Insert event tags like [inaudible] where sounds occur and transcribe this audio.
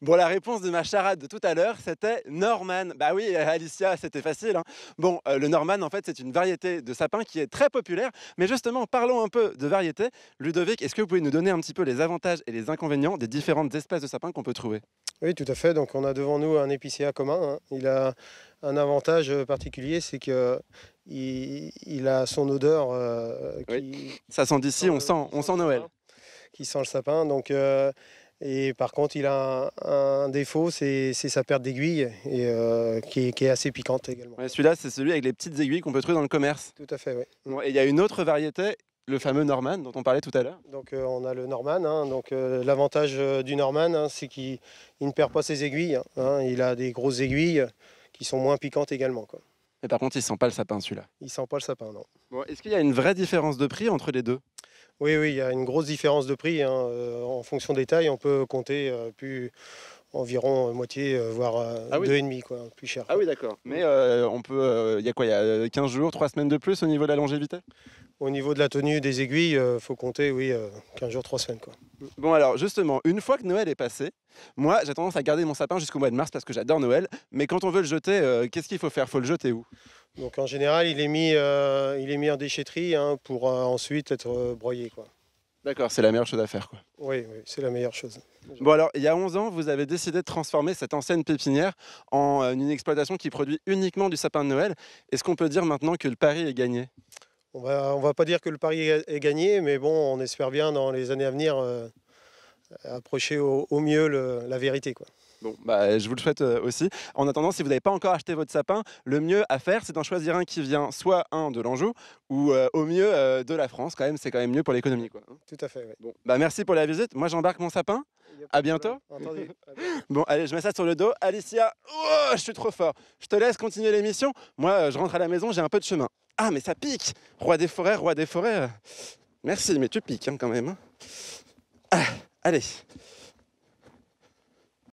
Bon, la réponse de ma charade de tout à l'heure, c'était Norman. Bah oui, euh, Alicia, c'était facile. Hein. Bon, euh, le Norman, en fait, c'est une variété de sapin qui est très populaire. Mais justement, parlons un peu de variété. Ludovic, est-ce que vous pouvez nous donner un petit peu les avantages et les inconvénients des différentes espèces de sapins qu'on peut trouver Oui, tout à fait. Donc, on a devant nous un épicéa commun. Hein. Il a un avantage euh, particulier, c'est que il, a son odeur. Ça sent d'ici, on sent, on sent Noël. Qui sent le sapin. Donc, et par contre, il a un, défaut, c'est sa perte d'aiguilles, euh, qui, est assez piquante également. celui-là, c'est celui avec les petites aiguilles qu'on peut trouver dans le commerce. Tout à fait, oui. Et il y a une autre variété, le fameux Norman dont on parlait tout à l'heure. Donc euh, on a le Norman. Hein. donc euh, l'avantage du Norman, hein, c'est qu'il ne perd pas ses aiguilles. Hein. il a des grosses aiguilles qui sont moins piquantes également. par contre, il sent pas le sapin celui-là. Il sent pas le sapin, non. Est-ce qu'il y a une vraie différence de prix entre les deux oui, oui, il y a une grosse différence de prix. Hein. Euh, en fonction des tailles, on peut compter euh, plus environ euh, moitié, voire ah deux et demi, quoi, plus cher. Ah oui, d'accord. Mm. Mais on peut, il y a quoi, il y a 15 jours, 3 semaines de plus au niveau de la longévité Au niveau de la tenue des aiguilles, il faut compter, oui, 15 jours, 3 semaines, quoi. Bon alors, justement, une fois que Noël est passé, moi, j'ai tendance à garder mon sapin jusqu'au mois de mars parce que j'adore Noël. Mais quand on veut le jeter, qu'est-ce qu'il faut faire Faut le jeter où donc en général, il est mis, euh, il en déchetterie hein, pour euh, ensuite être euh, broyé. Quoi. D'accord, c'est la meilleure chose à faire. Quoi. Oui, c'est la meilleure chose. Bon alors, il y a 11 ans, vous avez décidé de transformer cette ancienne pépinière en une exploitation qui produit uniquement du sapin de Noël. Est-ce qu'on peut dire maintenant que le pari est gagné on va, va pas dire que le pari est gagné, mais bon, on espère bien dans les années à venir approcher au, mieux la vérité. Quoi. Bon, bah, je vous le souhaite euh, aussi. En attendant, si vous n'avez pas encore acheté votre sapin, le mieux à faire, c'est d'en choisir un qui vient soit un de l'Anjou ou euh, au mieux euh, de la France. Quand même, c'est quand même mieux pour l'économie. Hein. Tout à fait. bah, merci pour la visite. Moi, j'embarque mon sapin. [laughs] À bientôt. bon, allez, je mets ça sur le dos. Alicia, oh, je suis trop fort. Je te laisse continuer l'émission. Moi, je rentre à la maison, j'ai un peu de chemin. Ah, mais ça pique. Roi des forêts, roi des forêts. Merci, mais tu piques hein, quand même. Hein. Ah, allez.